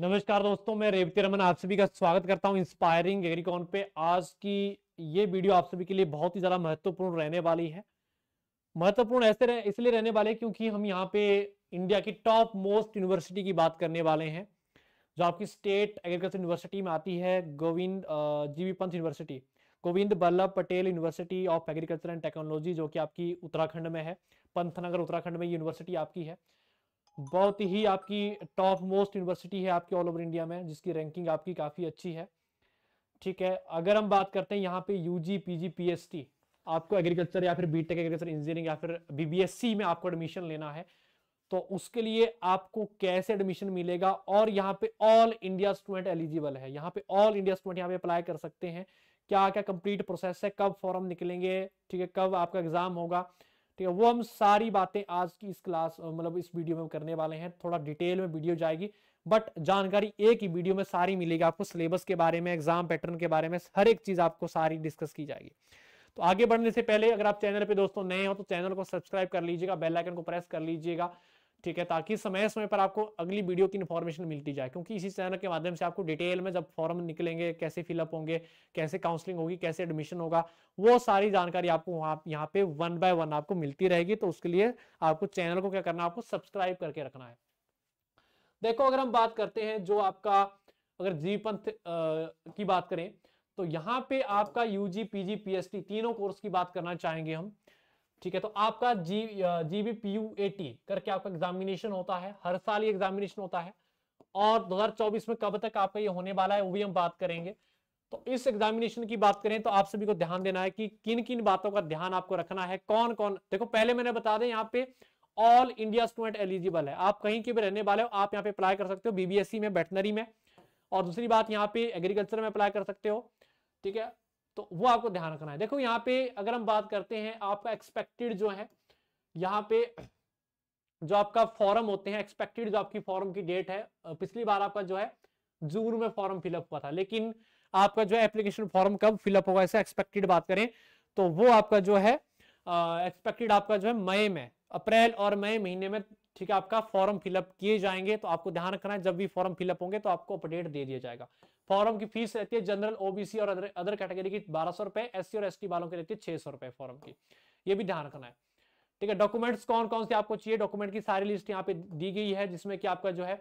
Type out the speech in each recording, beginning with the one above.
नमस्कार दोस्तों मैं रेवती रमन आप सभी का स्वागत करता हूं इंस्पायरिंग एग्रीकॉन पे आज की ये वीडियो आप सभी के लिए बहुत ही ज्यादा महत्वपूर्ण रहने वाली है महत्वपूर्ण ऐसे रह, इसलिए रहने वाले क्योंकि हम यहाँ पे इंडिया की टॉप मोस्ट यूनिवर्सिटी की बात करने वाले हैं जो आपकी स्टेट एग्रीकल्चर यूनिवर्सिटी में आती है Govind G V Pant university Govind Ballabh Patel university of agriculture and technology जो कि आपकी उत्तराखंड में है पंथनगर उत्तराखंड में यूनिवर्सिटी आपकी है बहुत ही आपकी टॉप मोस्ट यूनिवर्सिटी है आपकी ऑल ओवर इंडिया में जिसकी रैंकिंग आपकी काफ़ी अच्छी है ठीक है अगर हम बात करते हैं यहाँ पे यूजी पीजी पीएचडी आपको एग्रीकल्चर या फिर बीटेक एग्रीकल्चर इंजीनियरिंग या फिर बीबीएससी में आपको एडमिशन लेना है तो उसके लिए आपको कैसे एडमिशन मिलेगा और यहाँ पे ऑल इंडिया स्टूडेंट एलिजिबल है यहाँ पे ऑल इंडिया स्टूडेंट यहाँ पे अप्लाई कर सकते हैं क्या क्या कंप्लीट प्रोसेस है कब फॉर्म निकलेंगे ठीक है कब आपका एग्जाम होगा ठीक है वो हम सारी बातें आज की इस क्लास मतलब इस वीडियो में करने वाले हैं थोड़ा डिटेल में वीडियो जाएगी बट जानकारी एक ही वीडियो में सारी मिलेगी आपको सिलेबस के बारे में एग्जाम पैटर्न के बारे में हर एक चीज आपको सारी डिस्कस की जाएगी तो आगे बढ़ने से पहले अगर आप चैनल पे दोस्तों नए हो तो चैनल को सब्सक्राइब कर लीजिएगा बेल आइकन को प्रेस कर लीजिएगा ठीक है ताकि समय समय पर आपको अगली वीडियो की इन्फॉर्मेशन मिलती जाए क्योंकि इसी चैनल के माध्यम से आपको डिटेल में जब फॉर्म निकलेंगे कैसे फिलअप होंगे कैसे काउंसलिंग होगी कैसे एडमिशन होगा वो सारी जानकारी आपको वहाँ यहाँ पे वन बाय वन आपको मिलती रहेगी तो उसके लिए आपको चैनल को क्या करना है आपको सब्सक्राइब करके रखना है देखो अगर हम बात करते हैं जो आपका अगर जी पंथ की बात करें तो यहाँ पे आपका यूजी पीजी पीएचडी तीनों कोर्स की बात करना चाहेंगे हम ठीक है तो आपका जी जीवी पी यू ए टी करके आपका एग्जामिनेशन होता है हर साल ये एग्जामिनेशन होता है और 2024 में कब तक आपका ये होने वाला है वो भी हम बात करेंगे तो इस एग्जामिनेशन की बात करें तो आप सभी को ध्यान देना है कि किन किन बातों का ध्यान आपको रखना है कौन कौन देखो पहले मैंने बता दें यहाँ पे ऑल इंडिया स्टूडेंट एलिजिबल है आप कहीं के भी रहने वाले हो आप यहाँ पे अप्लाई कर सकते हो बीबीएससी e में वेटनरी में और दूसरी बात यहाँ पे एग्रीकल्चर में अप्लाई कर सकते हो ठीक है तो वो आपको ध्यान रखना है देखो यहाँ पे अगर हम बात करते हैं आपका एक्सपेक्टेड जो है यहाँ पे जो आपका फॉर्म होते हैं एक्सपेक्टेड जो आपकी फॉर्म की डेट है पिछली बार आपका जो है जून में फॉर्म फिलअप हुआ था लेकिन आपका जो है एप्लीकेशन फॉर्म कब फिलअप होगा ऐसे एक्सपेक्टेड बात करें तो वो आपका जो है एक्सपेक्टेड आपका जो है मई में अप्रैल और मई महीने में ठीक है आपका फॉर्म फिलअप किए जाएंगे तो आपको ध्यान रखना है जब भी फॉर्म फिलअप होंगे तो आपको अपडेट दे दिया जाएगा फॉरम की फीस रहती है जनरल ओबीसी और अदर अदर कैटेगरी की बारह सौ रुपए एससी और एसटी वालों की रहती है छह सौ रुपए फॉरम की ये भी ध्यान रखना है ठीक है डॉक्यूमेंट्स कौन कौन से आपको चाहिए डॉक्यूमेंट की सारी लिस्ट यहाँ पे दी गई है जिसमें कि आपका जो है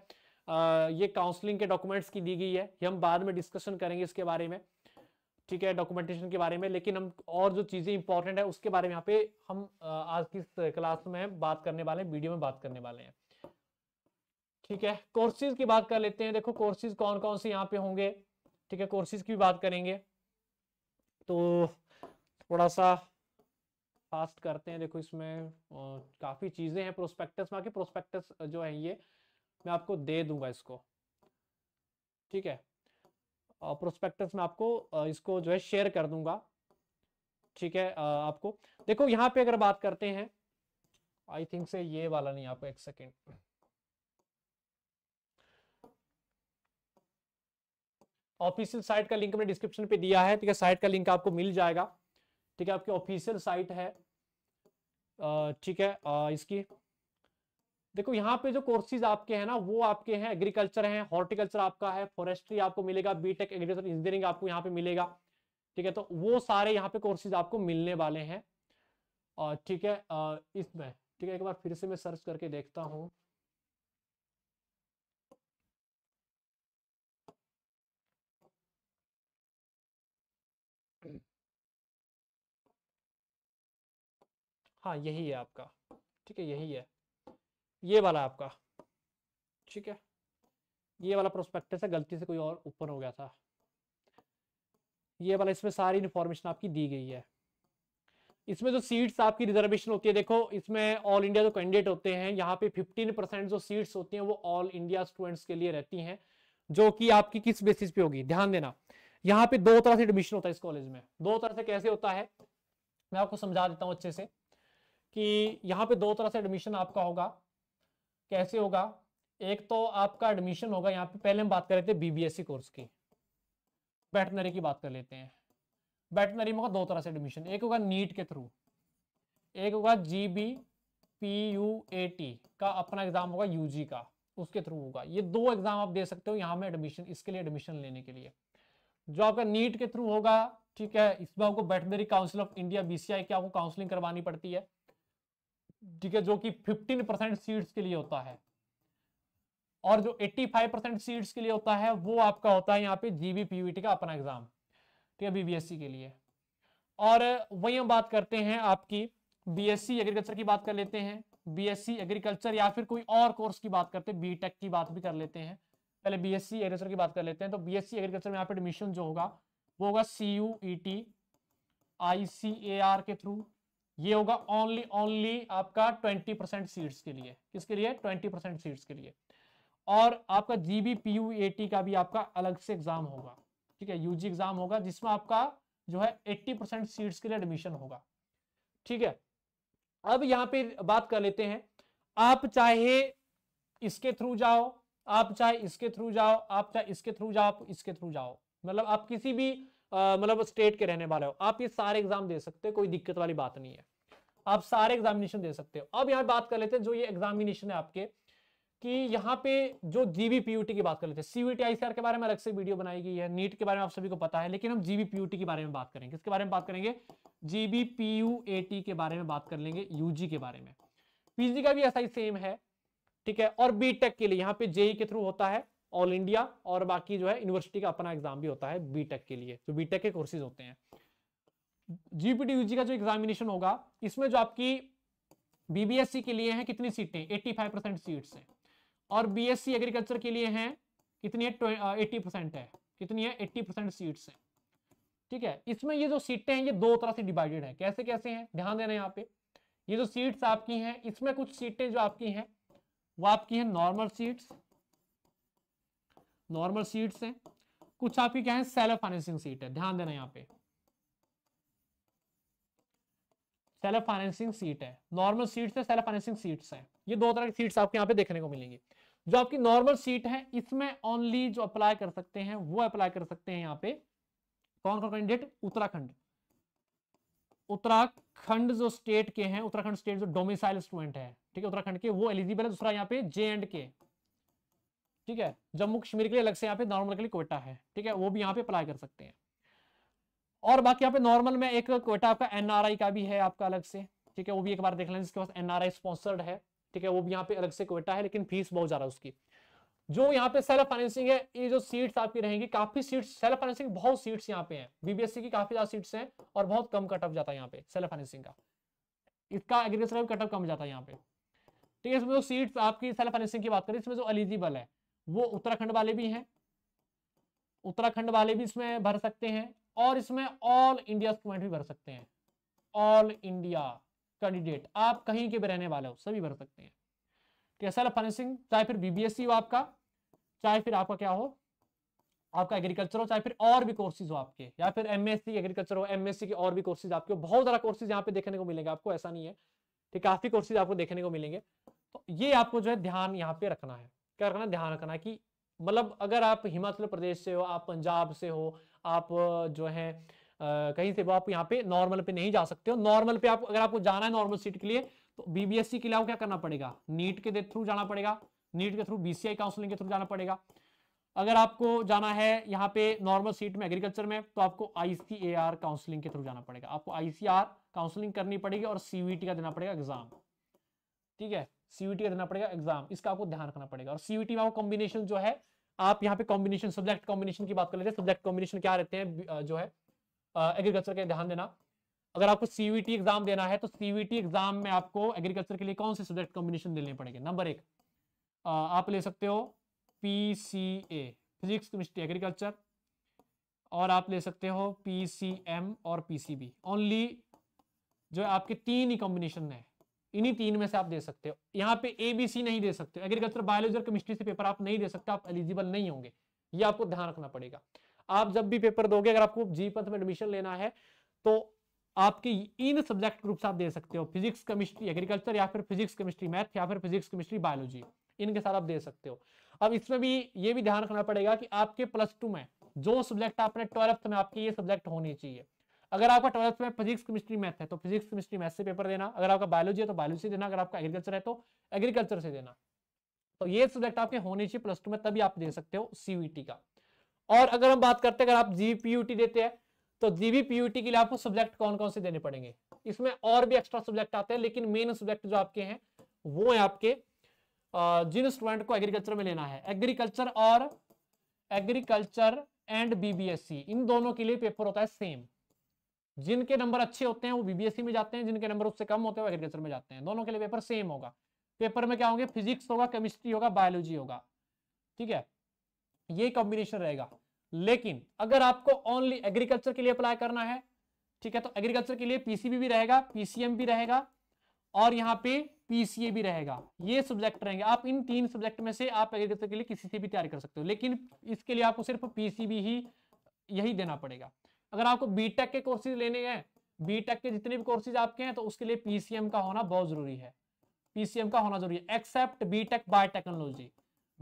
आ, ये काउंसलिंग के डॉक्यूमेंट्स की दी गई है ये हम बाद में डिस्कशन करेंगे इसके बारे में ठीक है डॉक्यूमेंटेशन के बारे में लेकिन हम और जो चीजें इंपॉर्टेंट है उसके बारे में यहाँ पे हम आज की क्लास में बात करने वाले हैं वीडियो में बात करने वाले हैं ठीक है कोर्सेज की बात कर लेते हैं देखो कोर्सेज कौन कौन से यहाँ पे होंगे ठीक है कोर्सेज की बात करेंगे तो थोड़ा सा फास्ट करते हैं देखो इसमें काफ़ी चीज़ें हैं प्रोस्पेक्टस बाकी प्रोस्पेक्टस जो है ये मैं आपको दे दूंगा इसको ठीक है प्रोस्पेक्टस में आपको इसको जो है शेयर कर दूंगा ठीक है आपको देखो यहाँ पे अगर बात करते हैं आई थिंक से ये वाला नहीं आपको एक सेकेंड ऑफिशियल साइट का लिंक मैंने डिस्क्रिप्शन पे दिया है ठीक है साइट का लिंक आपको मिल जाएगा ठीक है आपकी ऑफिशियल साइट है ठीक है इसकी देखो यहाँ पे जो कोर्सेज आपके हैं ना वो आपके हैं एग्रीकल्चर है हॉर्टिकल्चर आपका है फॉरेस्ट्री आपको मिलेगा बीटेक एग्रीकल्चर इंजीनियरिंग आपको यहाँ पे मिलेगा ठीक है तो वो सारे यहाँ पे कोर्सेज आपको मिलने वाले हैं ठीक है इसमें ठीक है एक बार फिर से मैं सर्च करके देखता हूँ हाँ यही है आपका ठीक है यही है ये वाला आपका ठीक है ये वाला प्रोस्पेक्टस है गलती से कोई और ओपन हो गया था ये वाला इसमें सारी इंफॉर्मेशन आपकी दी गई है इसमें जो सीट्स आपकी रिजर्वेशन होती है देखो इसमें ऑल इंडिया जो कैंडिडेट होते हैं यहाँ पे 15 परसेंट जो सीट्स होती हैं वो ऑल इंडिया स्टूडेंट्स के लिए रहती हैं जो कि आपकी किस बेसिस पे होगी ध्यान देना यहाँ पे दो तरह से एडमिशन होता है इस कॉलेज में दो तरह से कैसे होता है मैं आपको समझा देता हूँ अच्छे से कि यहाँ पे दो तरह से एडमिशन आपका होगा कैसे होगा एक तो आपका एडमिशन होगा यहाँ पे पहले हम बात कर रहे थे बीबीएससी कोर्स e की बैटनरी की बात कर लेते हैं बैटनरी में होगा दो तरह से एडमिशन एक होगा नीट के थ्रू एक होगा G B P U A T का अपना एग्जाम होगा यूजी का उसके थ्रू होगा ये दो एग्जाम आप दे सकते हो यहाँ में एडमिशन इसके लिए एडमिशन लेने के लिए जो आपका नीट के थ्रू होगा ठीक है इसमें आपको veterinary council of India BCI की आपको काउंसलिंग करवानी पड़ती है ठीक है जो कि 15 परसेंट सीट्स के लिए होता है और जो 85 परसेंट सीट्स के लिए होता है वो आपका होता है यहाँ पे जीबी पीवीटी का अपना एग्जाम ठीक है बीबीएससी के लिए और वही हम बात करते हैं आपकी बीएससी एग्रीकल्चर की बात कर लेते हैं बीएससी एग्रीकल्चर या फिर कोई और कोर्स की बात करते हैं बीटेक की बात भी कर लेते हैं पहले बीएससी एग्रीकल्चर की बात कर लेते हैं तो बीएससी एग्रीकल्चर में यहाँ पे एडमिशन जो होगा वो होगा C U E T I C A R के थ्रू ये होगा ओनली ओनली आपका 20 परसेंट सीट्स के लिए किसके लिए 20 परसेंट सीट्स के लिए और आपका जीबी पी यू का भी आपका अलग से एग्जाम होगा ठीक है यूजी एग्जाम होगा जिसमें आपका जो है 80 परसेंट सीट्स के लिए एडमिशन होगा ठीक है अब यहाँ पे बात कर लेते हैं आप चाहे इसके थ्रू जाओ आप चाहे इसके थ्रू जाओ आप चाहे इसके थ्रू जाओ आप इसके थ्रू जाओ मतलब आप किसी भी मतलब स्टेट के रहने वाले हो आप ये सारे एग्जाम दे सकते हो कोई दिक्कत वाली बात नहीं है आप सारे एग्जामिनेशन दे सकते हो अब यहाँ बात कर लेते हैं जो ये एग्जामिनेशन है आपके कि यहाँ पे जो जीबी पीयूटी की बात कर लेते हैं सीयूटी आईसीआर के बारे में अलग से वीडियो बनाई गई है नीट के बारे में आप सभी को पता है लेकिन हम जीबीपीयूटी पीयूटी के बारे में बात करेंगे किसके बारे में बात करेंगे जीबी के बारे में बात कर लेंगे यूजी के बारे में पीजी का भी ऐसा ही सेम है ठीक है और बीटेक के लिए यहाँ पे जेई e के थ्रू होता है ऑल इंडिया और बाकी जो है यूनिवर्सिटी का अपना एग्जाम भी होता है बीटेक के लिए तो बीटेक के कोर्सेज होते हैं जीपीटी यूजी का जो एग्जामिनेशन होगा इसमें जो आपकी बीबीएससी e के लिए है कितनी सीटें 85 परसेंट सीट है और बीएससी एग्रीकल्चर e के लिए है कितनी एट्टी परसेंट है कितनी है एट्टी परसेंट सीट है ठीक है इसमें ये जो सीटें हैं ये दो तरह से डिवाइडेड है कैसे कैसे हैं ध्यान देना यहाँ पे ये जो सीट्स आपकी हैं इसमें कुछ सीटें जो आपकी हैं वो आपकी हैं नॉर्मल सीट्स नॉर्मल सीट्स हैं कुछ आपकी क्या है सेल्फ फाइनेंसिंग सीट है ध्यान देना यहाँ पे सेल्फ फाइनेंसिंग सीट है नॉर्मल सीट्स है सेल्फ फाइनेंसिंग सीट्स है ये दो तरह की सीट्स आपके यहाँ पे देखने को मिलेंगी जो आपकी नॉर्मल सीट है इसमें ओनली जो अप्लाई कर सकते हैं वो अप्लाई कर सकते हैं यहाँ पे कौन कौन कैंडिडेट उत्तराखंड उत्तराखंड जो स्टेट के हैं उत्तराखंड स्टेट जो डोमिसाइल स्टूडेंट है ठीक है उत्तराखंड के वो एलिजिबल है दूसरा यहाँ पे जे एंड के ठीक है जम्मू कश्मीर के लिए अलग से यहाँ पे नॉर्मल के लिए कोटा है ठीक है वो भी यहाँ पे अप्लाई कर सकते हैं और बाकी यहाँ पे नॉर्मल में एक कोटा आपका एनआरआई का भी है आपका अलग से ठीक है वो भी एक बार देख लेना जिसके पास एनआरआई स्पॉन्सर्ड है ठीक है वो भी यहाँ पे अलग से कोटा है लेकिन फीस बहुत ज्यादा उसकी जो यहाँ पे सेल्फ फाइनेंसिंग है ये जो सीट्स आपकी रहेंगी काफी सीट्स सेल्फ फाइनेंसिंग बहुत सीट्स यहाँ पे हैं बीबीएससी e की काफी ज्यादा सीट्स हैं और बहुत कम कटअप जाता है यहाँ पे सेल्फ फाइनेंसिंग का इसका एग्रीकल्चर कटअप कम जाता है यहाँ पे ठीक है इसमें जो सीट्स आपकी सेल्फ फाइनेंसिंग की बात करें इसमें जो एलिजिबल है वो उत्तराखंड वाले भी हैं उत्तराखंड वाले भी इसमें भर सकते हैं और इसमें ऑल इंडिया स्टूडेंट भी भर सकते हैं ऑल इंडिया कैंडिडेट आप कहीं के भी रहने वाले हो सभी भर सकते हैं कैसा फाइनेंसिंग चाहे फिर बीबीएससी e हो आपका चाहे फिर आपका क्या हो आपका एग्रीकल्चर हो चाहे फिर और भी कोर्सेज हो आपके या फिर एमएससी एग्रीकल्चर e हो एमएससी e के और भी कोर्सेज आपके बहुत सारा कोर्सेज यहाँ पे देखने को मिलेंगे आपको ऐसा नहीं है ठीक काफी कोर्सेज आपको देखने को मिलेंगे तो ये आपको जो है ध्यान यहाँ पे रखना है क्या रखना ध्यान रखना कि मतलब अगर आप हिमाचल प्रदेश से हो आप पंजाब से हो आप जो है आ, कहीं से वो आप यहाँ पे नॉर्मल पे नहीं जा सकते हो नॉर्मल पे आप अगर आपको जाना है नॉर्मल सीट के लिए तो बीबीएससी के लिए आपको क्या करना पड़ेगा नीट के थ्रू जाना पड़ेगा नीट के थ्रू बीसीआई काउंसिलिंग के थ्रू जाना पड़ेगा अगर आपको जाना है यहाँ पे नॉर्मल सीट में एग्रीकल्चर में तो आपको आईसीएआर काउंसिलिंग के थ्रू जाना पड़ेगा आपको आईसीआर काउंसिलिंग करनी पड़ेगी और सीवीटी का देना पड़ेगा एग्जाम ठीक है सीयूटी का देना पड़ेगा एग्जाम इसका आपको ध्यान रखना पड़ेगा और सीयूटी में आपको कॉम्बिनेशन जो है आप यहाँ पे कॉम्बिनेशन सब्जेक्ट कॉम्बिनेशन की बात कर लेते हैं सब्जेक्ट कॉम्बिनेशन क्या रहते हैं जो है एग्रीकल्चर का ध्यान देना अगर आपको सीवीटी एग्जाम देना है तो सीवीटी एग्जाम में आपको एग्रीकल्चर के लिए कौन से सब्जेक्ट कॉम्बिनेशन देने पड़ेंगे नंबर एक आप ले सकते हो पीसीए फिजिक्स केमिस्ट्री एग्रीकल्चर और आप ले सकते हो पीसीएम और पीसीबी ओनली जो आपके तीन ही कॉम्बिनेशन है इन्हीं तीन में से आप दे सकते हो यहाँ पे ए बी सी नहीं दे सकते हो एग्रीकल्चर बायोलॉजी और केमिस्ट्री से पेपर आप नहीं दे सकते आप एलिजिबल नहीं होंगे ये आपको ध्यान रखना पड़ेगा आप जब भी पेपर दोगे अगर आपको जी पंथ में एडमिशन लेना है तो आपके इन सब्जेक्ट से आप दे सकते हो फिजिक्स केमिस्ट्री एग्रीकल्चर या फिर फिजिक्स केमिस्ट्री मैथ या फिर फिजिक्स केमिस्ट्री बायोलॉजी इनके साथ आप दे सकते हो अब इसमें भी ये भी ध्यान रखना पड़ेगा कि आपके प्लस टू में जो सब्जेक्ट आपने ट्वेल्थ में आपके ये सब्जेक्ट होने चाहिए अगर आपका ट्वेल्थ में फिजिक्स केमिस्ट्री मैथ है तो फिजिक्स केमिस्ट्री मैथ से पेपर देना अगर आपका बायोलॉजी है तो बायोलॉजी से देना अगर आपका एग्रीकल्चर है तो एग्रीकल्चर से देना तो ये सब्जेक्ट आपके होने चाहिए प्लस टू में तभी आप दे सकते हो सीयूटी e का और अगर हम बात करते हैं अगर आप जीपीयूटी देते हैं तो जीबीपीयूटी के लिए आपको सब्जेक्ट कौन कौन से देने पड़ेंगे इसमें और भी एक्स्ट्रा सब्जेक्ट आते हैं लेकिन मेन सब्जेक्ट जो आपके हैं वो है आपके जिन स्टूडेंट को एग्रीकल्चर में लेना है एग्रीकल्चर और एग्रीकल्चर एंड बीबीएससी इन दोनों के लिए पेपर होता है सेम जिनके नंबर अच्छे होते हैं वो बीबीएससी e में जाते हैं जिनके नंबर उससे कम होते हैं वो एग्रीकल्चर में जाते हैं दोनों के लिए पेपर सेम होगा पेपर में क्या होंगे फिजिक्स होगा केमिस्ट्री होगा बायोलॉजी होगा ठीक है ये कॉम्बिनेशन रहेगा लेकिन अगर आपको ओनली एग्रीकल्चर के लिए अप्लाई करना है ठीक है तो एग्रीकल्चर के लिए पीसीबी भी रहेगा पीसीएम भी रहेगा और यहाँ पे पीसीए भी रहेगा ये सब्जेक्ट रहेंगे आप इन तीन सब्जेक्ट में से आप एग्रीकल्चर के लिए किसी से भी तैयारी कर सकते हो लेकिन इसके लिए आपको सिर्फ पीसीबी ही यही देना पड़ेगा अगर आपको बीटेक के कोर्सेज लेने हैं बीटेक के जितने भी कोर्सेज आपके हैं तो उसके लिए पीसीएम का होना बहुत जरूरी है पीसीएम का होना जरूरी है एक्सेप्ट बीटेक बायोटेक्नोलॉजी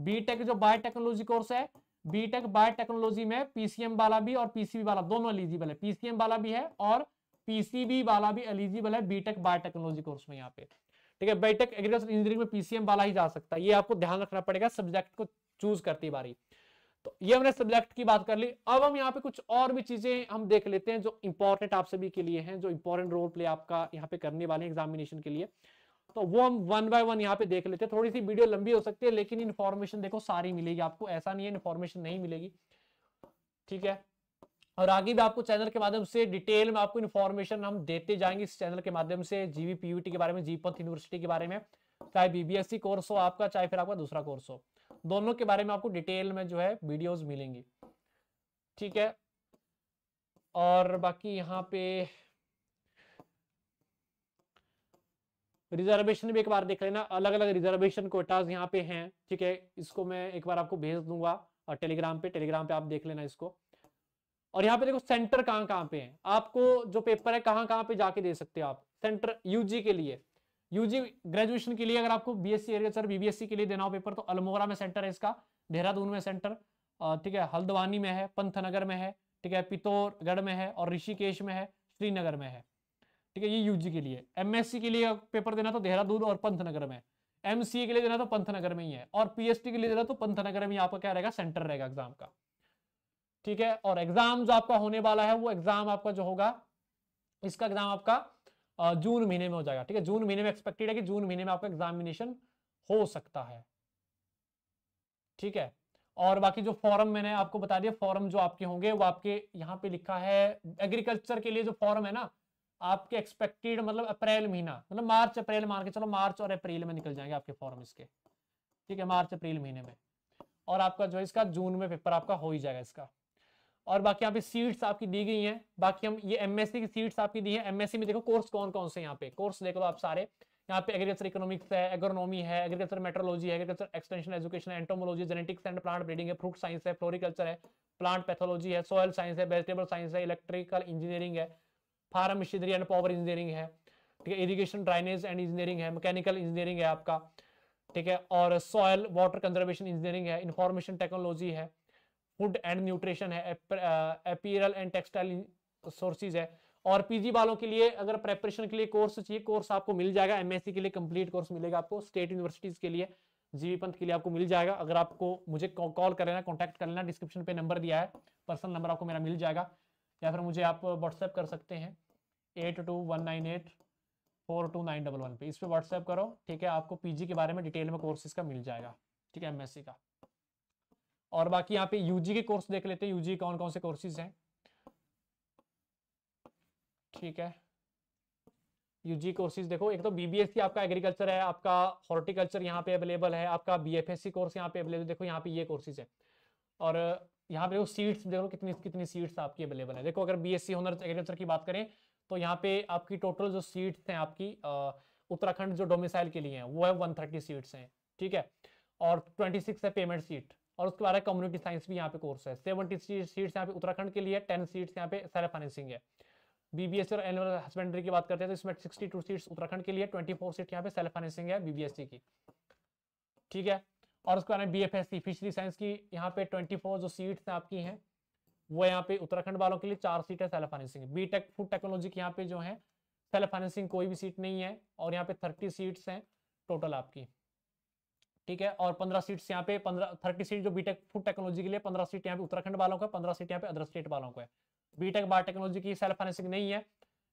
बीटेक जो बायोटेक्नोलॉजी कोर्स है बीटेक बायोटेक्नोलॉजी में पीसीएम वाला भी और पीसीबी वाला दोनों एलिजिबल है पीसीएम वाला भी है और पीसीबी वाला भी एलिजिबल है बीटेक बायोटेक्नोलॉजी कोर्स में यहाँ पे ठीक है बीटेक एग्रीकल्चर इंजीनियरिंग में पीसीएम वाला ही जा सकता है ये आपको ध्यान रखना पड़ेगा सब्जेक्ट को चूज करती बारी तो ये हमने सब्जेक्ट की बात कर ली अब हम यहाँ पे कुछ और भी चीजें हम देख लेते हैं जो इंपॉर्टेंट आप सभी के लिए हैं जो इंपॉर्टेंट रोल प्ले आपका यहाँ पे करने वाले एग्जामिनेशन के लिए तो वो हम वन बाय वन यहाँ पे देख लेते हैं थोड़ी सी वीडियो लंबी हो सकती है लेकिन इन्फॉर्मेशन देखो सारी मिलेगी आपको ऐसा नहीं है इन्फॉर्मेशन नहीं मिलेगी ठीक है और आगे भी आपको चैनल के माध्यम से डिटेल में आपको इन्फॉर्मेशन हम देते जाएंगे इस चैनल के माध्यम से जीवी पीयूटी के बारे में जीपंथ यूनिवर्सिटी के बारे में चाहे बीबीएससी कोर्स हो आपका चाहे फिर आपका दूसरा कोर्स हो दोनों के बारे में आपको डिटेल में जो है वीडियोस मिलेंगी ठीक है और बाकी यहाँ पे रिजर्वेशन भी एक बार देख लेना अलग अलग रिजर्वेशन कोटाज यहाँ पे हैं ठीक है इसको मैं एक बार आपको भेज दूंगा और टेलीग्राम पे टेलीग्राम पे आप देख लेना इसको और यहाँ पे देखो सेंटर कहाँ कहाँ पे है आपको जो पेपर है कहाँ कहाँ पे जाके दे सकते हो आप सेंटर यूजी के लिए यूजी ग्रेजुएशन के लिए अगर आपको बीएससी एरिया बीबीएससी के लिए देना हो पेपर तो अल्मोरा में सेंटर है इसका देहरादून में सेंटर ठीक है हल्द्वानी में है पंथनगर में है ठीक है पितौरगढ़ में है और ऋषिकेश में है श्रीनगर में है ठीक है ये यूजी के लिए एमएससी के लिए पेपर देना तो देहरादून और पंथनगर में एमसीए के लिए देना तो पंथनगर में ही है और पीएचडी के लिए देना तो पंथनगर में आपका क्या रहेगा सेंटर रहेगा एग्जाम का ठीक है और एग्जाम जो आपका होने वाला है वो एग्जाम आपका जो होगा इसका एग्जाम आपका जून महीने में हो जाएगा ठीक है जून महीने में एक्सपेक्टेड है कि जून महीने में आपका एग्जामिनेशन हो सकता है ठीक है और बाकी जो फॉर्म मैंने आपको बता दिया फॉर्म जो आपके होंगे वो आपके यहाँ पे लिखा है एग्रीकल्चर के लिए जो फॉर्म है ना आपके एक्सपेक्टेड मतलब अप्रैल महीना मतलब मार्च अप्रैल मान के चलो मार्च और अप्रैल में निकल जाएंगे आपके फॉर्म इसके ठीक है मार्च अप्रैल महीने में और आपका जो है इसका जून में पेपर आपका हो ही जाएगा इसका और बाकी यहाँ पे सीट्स आपकी दी गई हैं बाकी हम ये एमएससी की सीट्स आपकी दी है एमएससी में देखो कोर्स कौन कौन से यहाँ पे कोर्स देख लो आप सारे यहाँ पे एग्रीकल्चर इकोनॉमिक्स है एग्रोनॉमी है एग्रीकल्चर मेट्रोलॉजी है एग्रीकल्चर एक्सटेंशन एजुकेशन है entomology genetics and plant breeding है फ्रूट साइंस है फ्लोरिकल्चर है प्लांट पैथोलॉजी है सॉयल साइंस है वेजिटेबल साइंस है इलेक्ट्रिकल इंजीनियरिंग है farm machinery and power engineering है ठीक है इरीगेशन ड्राइनेज एंड इंजीनियरिंग है मैकेनिकल इंजीनियरिंग है आपका ठीक है और सॉयल वाटर कंजर्वेशन इंजीनियरिंग है इन्फॉर्मेशन टेक्नोलॉजी है फूड एंड न्यूट्रिशन है एपीरल एंड टेक्सटाइल सोर्सेज है और पीजी वालों के लिए अगर प्रेपरेशन के लिए कोर्स चाहिए कोर्स आपको मिल जाएगा एमएससी के लिए कंप्लीट कोर्स मिलेगा आपको स्टेट यूनिवर्सिटीज के लिए जीवी पंथ के लिए आपको मिल जाएगा अगर आपको मुझे कॉल कर लेना कॉन्टैक्ट कर लेना डिस्क्रिप्शन पे नंबर दिया है पर्सनल नंबर आपको मेरा मिल जाएगा या फिर मुझे आप व्हाट्सएप कर सकते हैं eight two one nine eight four two nine double one पे इस पर व्हाट्सएप करो ठीक है आपको पीजी के बारे में डिटेल में कोर्सेज का मिल जाएगा ठीक है एमएससी का और बाकी यहाँ पे यूजी के कोर्स देख लेते हैं यूजी कौन कौन से कोर्सेज हैं ठीक है यूजी कोर्सेज देखो एक तो बीबीएससी आपका एग्रीकल्चर है आपका हॉर्टिकल्चर यहाँ पे अवेलेबल है आपका बीएफएससी कोर्स यहाँ पे अवेलेबल देखो यहाँ पे ये कोर्सेज है और यहाँ पे देखो सीट्स देखो कितनी कितनी सीट्स आपकी अवेलेबल है देखो अगर बीएससी ऑनर एग्रीकल्चर की बात करें तो यहाँ पे आपकी टोटल जो सीट्स हैं आपकी उत्तराखंड जो डोमिसाइल के लिए हैं वो है थर्टी सीट्स हैं ठीक है और सिक्स है पेमेंट सीट और उसके बाद कम्युनिटी साइंस भी यहाँ पे कोर्स है सेवेंटी सीट्स यहाँ पे उत्तराखंड के लिए टेन सीट्स यहाँ पे सेल्फ फाइनेंसिंग है बीबीएससी और एनिमल हस्बेंड्री की बात करते हैं तो इसमें सिक्सटी टू सीट्स उत्तराखंड के लिए ट्वेंटी फोर सीट यहाँ पे सेल्फ फाइनेंसिंग है बीबीएससी की ठीक है और उसके बाद B F S C fishery science की यहाँ पे फोर जो सीट्स है आपकी हैं वो यहाँ पे उत्तराखंड वालों के लिए चार सीट है self financing BTech food technology की यहाँ पे जो है सेल्फ फाइनेंसिंग कोई भी सीट नहीं है और यहाँ पे थर्टी सीट्स हैं टोटल आपकी ठीक है और पंद्रह सीट्स यहाँ पे पंद्रह थर्टी सीट जो बीटेक फूड टेक्नोलॉजी के लिए पंद्रह सीट यहाँ पे उत्तराखंड वालों को है पंद्रह सीट यहाँ पे अदर स्टेट वालों को है बीटेक बार टेक्नोलॉजी की सेल्फ फाइनेंसिंग नहीं है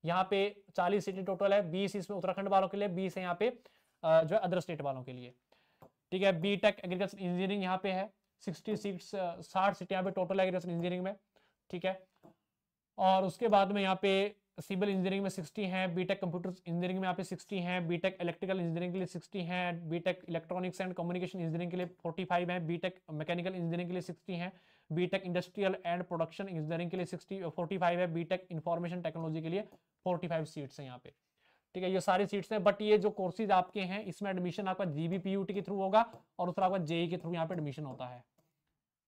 यहाँ पे चालीस सीटें टोटल है बीस इसमें उत्तराखंड वालों के लिए बीस है यहाँ पे जो है अदर स्टेट वालों के लिए ठीक है बी टेक एग्रीकल्चर इंजीनियरिंग यहाँ पे है सिक्सटी सीट्स साठ सीटें यहाँ पे टोटल एग्रीकल्चर इंजीनियरिंग में ठीक है और उसके बाद में यहाँ पे सिविल इंजीनियरिंग में 60 हैं बीटेक कंप्यूटर इंजीनियरिंग में यहाँ पे 60 हैं बीटेक इलेक्ट्रिकल इंजीनियरिंग के लिए 60 हैं BTech electronics and communication engineering के लिए 45 हैं बीटेक मैकेनिकल इंजीनियरिंग के लिए 60 हैं BTech industrial and production engineering के लिए 60 45 है बीटेक इंफॉर्मेशन टेक्नोलॉजी के लिए 45 सीट्स हैं यहाँ पे ठीक है ये सारी सीट्स हैं बट ये जो कोर्सेज आपके हैं इसमें एडमिशन आपका जीबीपीयूटी के थ्रू होगा और दूसरा आपका जेई के थ्रू यहाँ पे एडमिशन होता है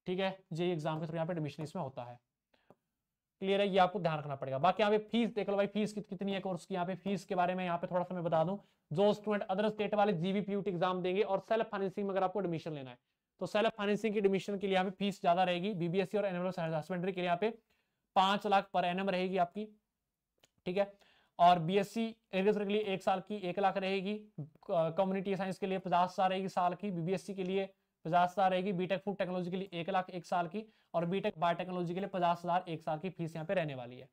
ठीक है जेई एग्जाम e के थ्रू यहाँ पे एडमिशन इसमें होता है क्लियर है ये आपको ध्यान रखना पड़ेगा बाकी यहाँ पे फीस देख लो भाई फीस कित, कितनी है कोर्स की यहाँ पे फीस के बारे में यहाँ पे थोड़ा सा मैं बता दूँ जो स्टूडेंट अदर स्टेट वाले जीबीपी एग्जाम देंगे और सेल्फ फाइनेंसिंग में अगर आपको एडमिशन लेना है तो सेल्फ फाइनेंसिंग की एडमिशन के लिए यहाँ पे फीस ज्यादा रहेगी बीबीएससी e और एनिमल हस्बेंड्री के लिए यहाँ पे पांच लाख पर एन रहेगी आपकी ठीक है और बी एस e के लिए एक साल की एक लाख रहेगी कम्युनिटी साइंस के लिए पचास हजार रहेगी साल की बीबीएससी e के लिए पचास हजार रहेगी बीटेक फूड टेक्नोलॉजी के लिए एक लाख एक साल की और बीटेक बायोटेक्नोलॉजी के लिए पचास हजार एक साल की फीस यहाँ पे रहने वाली है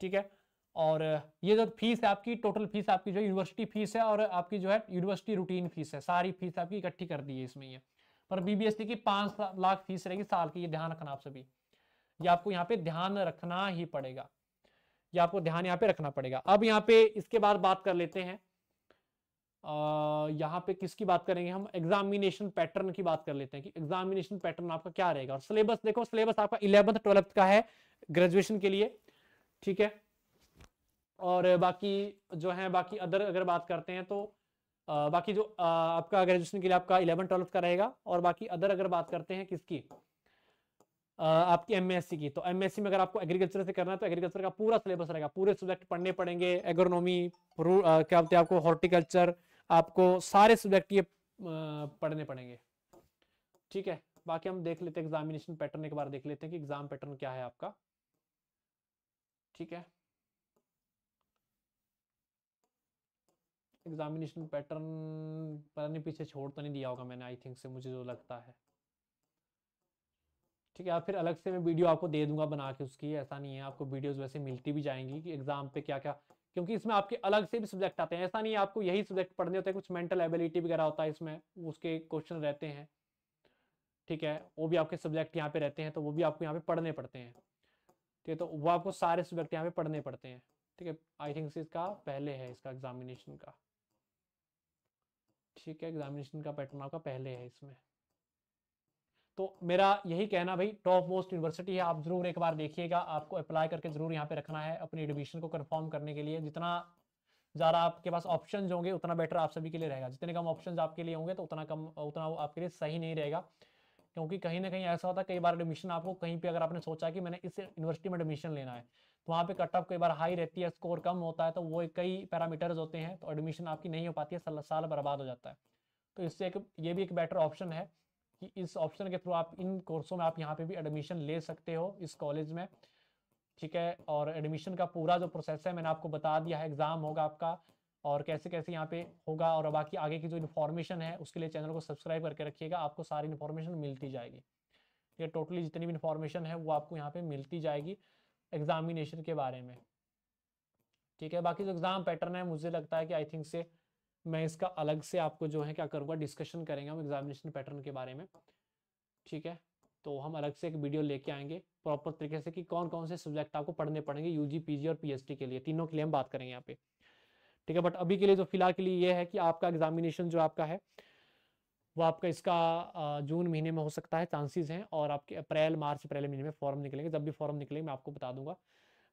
ठीक है और ये जो फीस है आपकी टोटल फीस आपकी जो यूनिवर्सिटी फीस है और आपकी जो है यूनिवर्सिटी रूटीन फीस है सारी फीस आपकी इकट्ठी कर दी है इसमें ये पर बीबीएससी की पांच लाख फीस रहेगी साल की ये ध्यान रखना आप सभी ये आपको यहाँ पे ध्यान रखना ही पड़ेगा ये आपको ध्यान यहाँ पे रखना पड़ेगा अब यहाँ पे इसके बाद बात कर लेते हैं यहाँ पे किसकी बात करेंगे हम एग्जामिनेशन पैटर्न की बात कर लेते हैं कि एग्जामिनेशन पैटर्न आपका क्या रहेगा और सिलेबस देखो सिलेबस आपका इलेवंथ ट्वेल्थ का है ग्रेजुएशन के लिए ठीक है और बाकी जो है बाकी अदर अगर बात करते हैं तो आ, बाकी जो आ, आपका ग्रेजुएशन के लिए आपका इलेवन ट्वेल्थ का रहेगा और बाकी अदर अगर बात करते हैं किसकी आ, आपकी एमएससी की तो एमएससी में अगर आपको एग्रीकल्चर से करना है तो एग्रीकल्चर का पूरा सिलेबस रहेगा पूरे सब्जेक्ट पढ़ने पड़ेंगे एग्रोनॉमी क्या बोलते हैं आपको हॉर्टिकल्चर आपको सारे सब्जेक्ट ये पढ़ने पड़ेंगे ठीक है बाकी हम देख लेते हैं एग्जामिनेशन पैटर्न एक बार देख लेते हैं कि एग्जाम पैटर्न क्या है आपका ठीक है एग्जामिनेशन पैटर्न पता नहीं पीछे छोड़ तो नहीं दिया होगा मैंने आई थिंक से मुझे जो लगता है ठीक है फिर अलग से मैं वीडियो आपको दे दूंगा बना के उसकी ऐसा नहीं है आपको वीडियोस वैसे मिलती भी जाएंगी कि एग्जाम पे क्या क्या क्योंकि इसमें आपके अलग से भी सब्जेक्ट आते हैं ऐसा नहीं आपको यही सब्जेक्ट पढ़ने होते हैं कुछ मेंटल एबिलिटी वगैरह होता है इसमें उसके क्वेश्चन रहते हैं ठीक है वो भी आपके सब्जेक्ट यहाँ पे रहते हैं तो वो भी आपको यहाँ पे पढ़ने पड़ते हैं ठीक है तो वो आपको सारे सब्जेक्ट यहाँ पे पढ़ने पड़ते हैं ठीक है आई थिंक इसका पहले है इसका एग्जामिनेशन का ठीक है एग्जामिनेशन का पैटर्न आपका पहले है इसमें तो मेरा यही कहना भाई टॉप मोस्ट यूनिवर्सिटी है आप जरूर एक बार देखिएगा आपको अप्लाई करके जरूर यहाँ पे रखना है अपनी एडमिशन को कन्फर्म करने के लिए जितना ज़्यादा आपके पास ऑप्शन होंगे उतना बेटर आप सभी के लिए रहेगा जितने कम ऑप्शन आपके लिए होंगे तो उतना कम उतना आपके लिए सही नहीं रहेगा क्योंकि कहीं ना कहीं ऐसा होता है कई बार एडमिशन आपको कहीं पे अगर आपने सोचा कि मैंने इस यूनिवर्सिटी में एडमिशन लेना है तो वहाँ पे कट ऑफ कई बार हाई रहती है स्कोर कम होता है तो वो कई पैरामीटर्स होते हैं तो एडमिशन आपकी नहीं हो पाती है साल बर्बाद हो जाता है तो इससे एक ये भी एक बेटर ऑप्शन है कि इस ऑप्शन के थ्रू आप इन कोर्सों में आप यहाँ पे भी एडमिशन ले सकते हो इस कॉलेज में ठीक है और एडमिशन का पूरा जो प्रोसेस है मैंने आपको बता दिया है एग्जाम होगा आपका और कैसे कैसे यहाँ पे होगा और बाकी आगे की जो इन्फॉर्मेशन है उसके लिए चैनल को सब्सक्राइब करके रखिएगा आपको सारी इन्फॉर्मेशन मिलती जाएगी ठीक है टोटली जितनी भी इन्फॉर्मेशन है वो आपको यहाँ पे मिलती जाएगी एग्जामिनेशन के बारे में ठीक है बाकी जो एग्जाम पैटर्न है मुझे लगता है कि आई थिंक से मैं इसका अलग से आपको जो है क्या करूँगा डिस्कशन करेंगे हम एग्जामिनेशन पैटर्न के बारे में ठीक है तो हम अलग से एक वीडियो लेके आएंगे प्रॉपर तरीके से कि कौन कौन से सब्जेक्ट आपको पढ़ने पड़ेंगे यूजी पीजी और पीएचडी के लिए तीनों के लिए हम बात करेंगे यहाँ पे ठीक है बट अभी के लिए जो तो फिलहाल के लिए ये है कि आपका एग्जामिनेशन जो आपका है वो आपका इसका जून महीने में हो सकता है चांसेस हैं और आपके अप्रैल मार्च अप्रैल महीने में फॉर्म निकलेंगे जब भी फॉर्म निकलेंगे मैं आपको बता दूंगा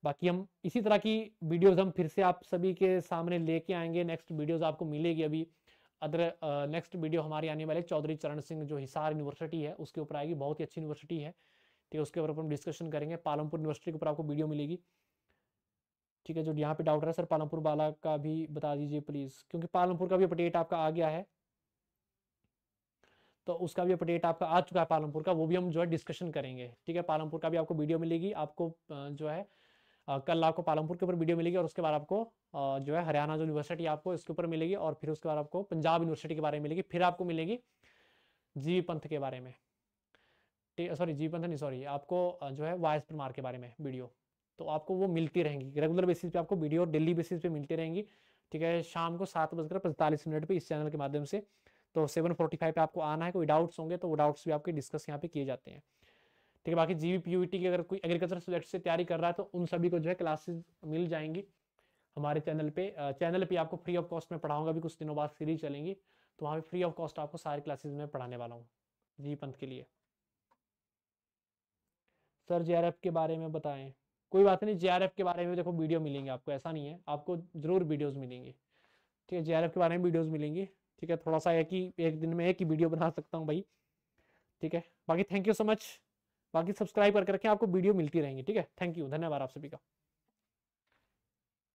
बाकी हम इसी तरह की वीडियोस हम फिर से आप सभी के सामने लेके आएंगे नेक्स्ट वीडियोस आपको मिलेगी अभी अदर नेक्स्ट वीडियो हमारी आने वाले चौधरी चरण सिंह जो हिसार यूनिवर्सिटी है उसके ऊपर आएगी बहुत ही अच्छी यूनिवर्सिटी है ठीक है उसके ऊपर हम डिस्कशन करेंगे पालमपुर यूनिवर्सिटी के ऊपर आपको वीडियो मिलेगी ठीक है जो यहाँ पे डाउट रहा है सर पालमपुर वाला का भी बता दीजिए प्लीज़ क्योंकि पालमपुर का भी अपडेट आपका आ गया है तो उसका भी अपडेट आपका आ चुका है पालमपुर का वो भी हम जो है डिस्कशन करेंगे ठीक है पालमपुर का भी आपको वीडियो मिलेगी आपको uh, जो है कल आपको पालमपुर के ऊपर वीडियो मिलेगी और उसके बाद आपको जो है हरियाणा जो यूनिवर्सिटी आपको इसके ऊपर मिलेगी और फिर उसके बाद आपको पंजाब यूनिवर्सिटी के बारे में मिलेगी फिर आपको मिलेगी जीवी पंथ के बारे में सॉरी जीवी पंथ नहीं सॉरी आपको जो है वायस परमार के बारे में वीडियो तो आपको वो मिलती रहेंगी रेगुलर बेसिस पे आपको वीडियो डेली बेसिस पे मिलती रहेंगी ठीक है शाम को सात बजकर पैंतालीस मिनट पे इस चैनल के माध्यम से तो सेवन फोर्टी फाइव पे आपको आना है कोई डाउट्स होंगे तो वो डाउट्स भी आपके डिस्कस यहाँ पे किए जाते हैं ठीक है बाकी जीवी पी की अगर कोई एग्रीकल्चर सब्जेक्ट से तैयारी कर रहा है तो उन सभी को जो है क्लासेस मिल जाएंगी हमारे चैनल पे चैनल पे आपको फ्री ऑफ कॉस्ट में पढ़ाऊंगा अभी कुछ दिनों बाद सीरीज चलेंगी तो वहाँ पे फ्री ऑफ कॉस्ट आपको सारी क्लासेज में पढ़ाने वाला हूँ जी पंथ के लिए सर जे के बारे में बताएं कोई बात नहीं जे के बारे में देखो वीडियो मिलेंगे आपको ऐसा नहीं है आपको जरूर वीडियोज मिलेंगे ठीक है जे के बारे में वीडियोज मिलेंगी ठीक है थोड़ा सा है कि एक दिन में एक ही वीडियो बना सकता हूँ भाई ठीक है बाकी थैंक यू सो मच बाकी सब्सक्राइब करके रखें आपको वीडियो मिलती रहेंगी ठीक है थैंक यू धन्यवाद आप सभी का